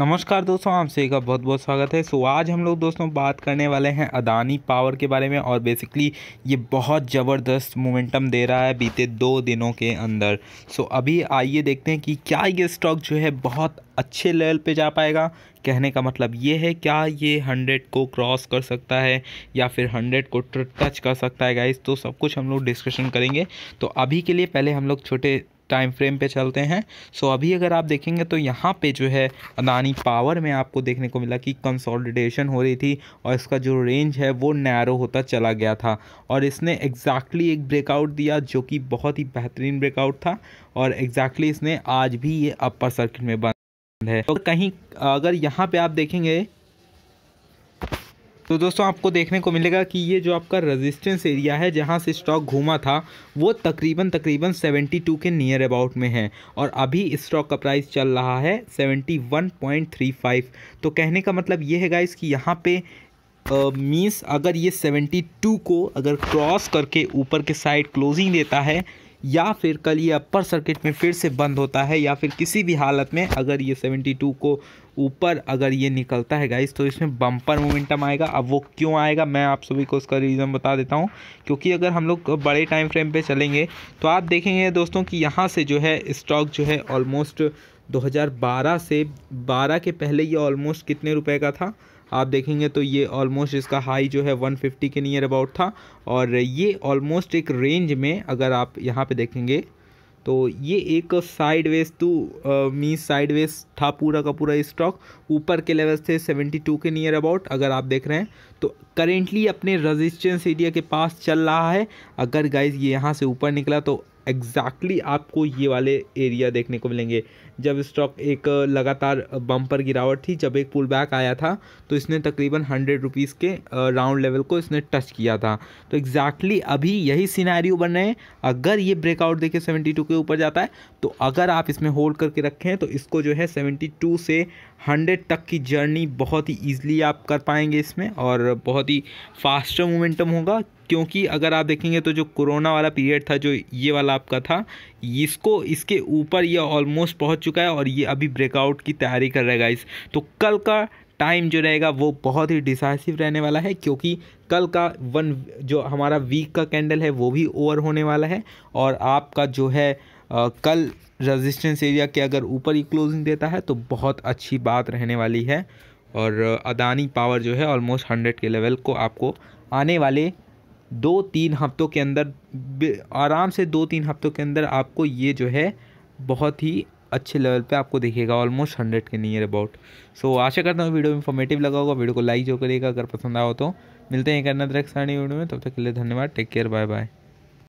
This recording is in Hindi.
नमस्कार दोस्तों आप सभी का बहुत बहुत स्वागत है सो आज हम लोग दोस्तों बात करने वाले हैं अदानी पावर के बारे में और बेसिकली ये बहुत ज़बरदस्त मोमेंटम दे रहा है बीते दो दिनों के अंदर सो अभी आइए देखते हैं कि क्या ये स्टॉक जो है बहुत अच्छे लेवल पे जा पाएगा कहने का मतलब ये है क्या ये हंड्रेड को क्रॉस कर सकता है या फिर हंड्रेड को टच कर सकता है गाइज तो सब कुछ हम लोग डिस्कशन करेंगे तो अभी के लिए पहले हम लोग छोटे टाइम फ्रेम पे चलते हैं सो अभी अगर आप देखेंगे तो यहाँ पे जो है अदानी पावर में आपको देखने को मिला कि कंसोलिडेशन हो रही थी और इसका जो रेंज है वो नैरो होता चला गया था और इसने एग्जैक्टली exactly एक ब्रेकआउट दिया जो कि बहुत ही बेहतरीन ब्रेकआउट था और एग्जैक्टली exactly इसने आज भी ये अपर सर्किट में बंद है तो कहीं अगर यहाँ पर आप देखेंगे तो दोस्तों आपको देखने को मिलेगा कि ये जो आपका रेजिस्टेंस एरिया है जहाँ से स्टॉक घूमा था वो तकरीबन तकरीबन 72 के नियर अबाउट में है और अभी स्टॉक का प्राइस चल रहा है 71.35 तो कहने का मतलब ये है गाइस कि यहाँ पे मीन्स अगर ये 72 को अगर क्रॉस करके ऊपर के साइड क्लोजिंग देता है या फिर कल ये अपर सर्किट में फिर से बंद होता है या फिर किसी भी हालत में अगर ये 72 को ऊपर अगर ये निकलता है गाइस तो इसमें बम्पर मोमेंटम आएगा अब वो क्यों आएगा मैं आप सभी को उसका रीज़न बता देता हूँ क्योंकि अगर हम लोग बड़े टाइम फ्रेम पर चलेंगे तो आप देखेंगे दोस्तों कि यहाँ से जो है स्टॉक जो है ऑलमोस्ट 2012 से 12 के पहले ये ऑलमोस्ट कितने रुपए का था आप देखेंगे तो ये ऑलमोस्ट इसका हाई जो है 150 के नियर अबाउट था और ये ऑलमोस्ट एक रेंज में अगर आप यहाँ पे देखेंगे तो ये एक साइडवेज टू मीन साइडवेज था पूरा का पूरा स्टॉक ऊपर के लेवल थे 72 के नियर अबाउट अगर आप देख रहे हैं तो करेंटली अपने रेजिस्टेंस एरिया के पास चल रहा है अगर गाइज ये यहाँ से ऊपर निकला तो एग्जैक्टली आपको ये वाले एरिया देखने को मिलेंगे जब स्टॉक एक लगातार बम्पर गिरावट थी जब एक पुल बैक आया था तो इसने तकरीबन हंड्रेड रुपीज़ के राउंड लेवल को इसने टच किया था तो एग्जैक्टली exactly अभी यही सिनारियो बन रहे हैं अगर ये ब्रेकआउट देखे सेवेंटी टू के ऊपर जाता है तो अगर आप इसमें होल्ड करके रखें तो इसको जो है सेवेंटी टू से हंड्रेड तक की जर्नी बहुत ही ईजिली आप कर पाएंगे इसमें और बहुत ही फास्टर मोमेंटम होगा क्योंकि अगर आप देखेंगे तो जो कोरोना वाला पीरियड था जो ये वाला आपका था इसको इसके ऊपर ये ऑलमोस्ट पहुंच चुका है और ये अभी ब्रेकआउट की तैयारी कर रहा है गाइस तो कल का टाइम जो रहेगा वो बहुत ही डिसाइसिव रहने वाला है क्योंकि कल का वन जो हमारा वीक का कैंडल है वो भी ओवर होने वाला है और आपका जो है आ, कल रेजिस्टेंस एरिया के अगर ऊपर ही क्लोजिंग देता है तो बहुत अच्छी बात रहने वाली है और अदानी पावर जो है ऑलमोस्ट हंड्रेड के लेवल को आपको आने वाले दो तीन हफ्तों के अंदर आराम से दो तीन हफ्तों के अंदर आपको ये जो है बहुत ही अच्छे लेवल पे आपको देखेगा ऑलमोस्ट हंड्रेड के नियर अबाउट सो आशा करता हूँ वीडियो इन्फॉर्मेटिव लगा होगा वीडियो को लाइक जो करेगा अगर पसंद आओ तो मिलते हैं करना अनदर वीडियो में तब तो तक के लिए धन्यवाद टेक केयर बाय बाय